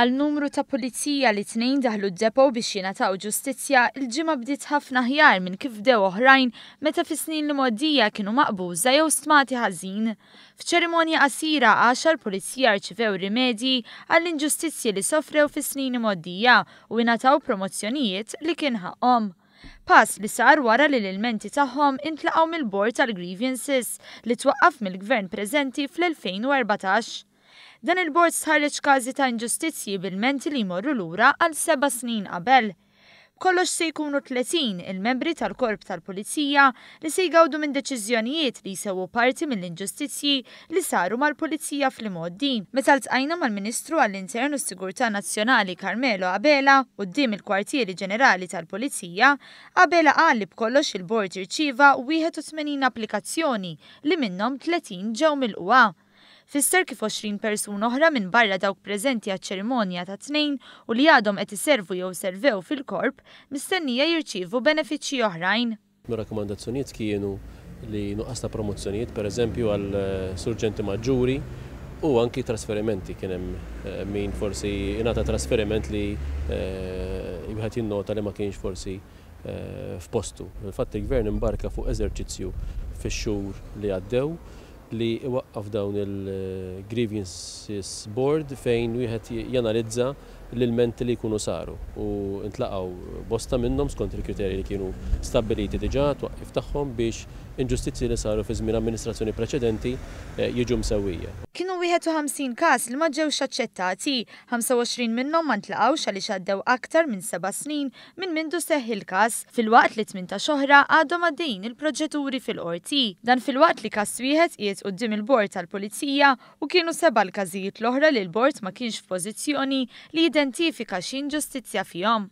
għal numru ta' pulizija li tnejn daħlu d-depo biex jingħataw ġustizzja il-ġimgħa bdiet ħafna ħjar minn kif dew oħrajn meta fi snin li moddija kienu maqbuża jew stmati ħażin. F'ċerimonja qasira għaxar pulizija rċivew rimedji għall inġustizzji li sofrew fi snin moddija u jingħataw promozzjonijiet li kien ħaqhom. Pass li sar wara li l-elementi tagħhom intlaqgħu mill-Bord tal-Grievances li twaqqaf mill-Gvern preżenti fl-2014. Dan il-bord sħarriċ każi ta' inġustizzji bil-menti li jmorru lura għal seba snin qabel kollox se jkunu 30 il-membri tal-korp tal-Polizija li se jgawdu minn deċiżjonijiet li jsewu parti mill-inġustizzji li saru mal-Polizija fl Din. Meta ltqajna mal-Ministru għall-Intern u s-Sigurtà Nazzjonali Carmelo Abela u d-dim il-Kwartieri Ġenerali tal-Polizija, Abela qal li bkollox il-bord u 81 applikazzjoni li minnhom 30 ġew mill-QA fisser kif 20 persuna oħra minn barra dawk preżenti għat ċerimonja ta' tnejn u li għadhom qed iservu jew servew fil-korp mistennija jirċievu benefiċċji oħrajn. Rakkomandazzjonijiet kienu li nuqqas ta' promozzjonijiet, pereżempju għal eh, surġenti maġġuri u anki trasferimenti kien hemm eh, min forsi ingħata trasferiment li jibħat eh, jinnota li ma kienx forsi f'postu. Fil-fatt il-gvern imbarka fuq eżerċizzju fix-xhur li għaddew li iwaqqaf dawn il-grievances eh, board fejn wieħed janalizza l-ilmenti li jkunu saru u ntlaqgħu bosta minnhom skont il-kriterji li kienu stabiliti diġà twaqif tagħhom biex inġustizzi li saru fi żmien amministrazzjoni preċedenti eh, jiġu msewwija. Kienu 51 każ li ma ġewx aċċettati, 25 minnhom ma ntlaqgħux għaliex għaddew aktar minn seba' snin minn mindu seħħ il-każ fil-waqt li 18 xoħra għadhom għaddejn il-proġetturi fil-qorti. Dan fil-waqt li każ wieħed qiegħed quddiem il-bord tal-Pulizija u kienu seba' l-każijiet l-oħra li l-bord ma kienx f'pożizzjoni li tidentifika x'inġustizzja fihom.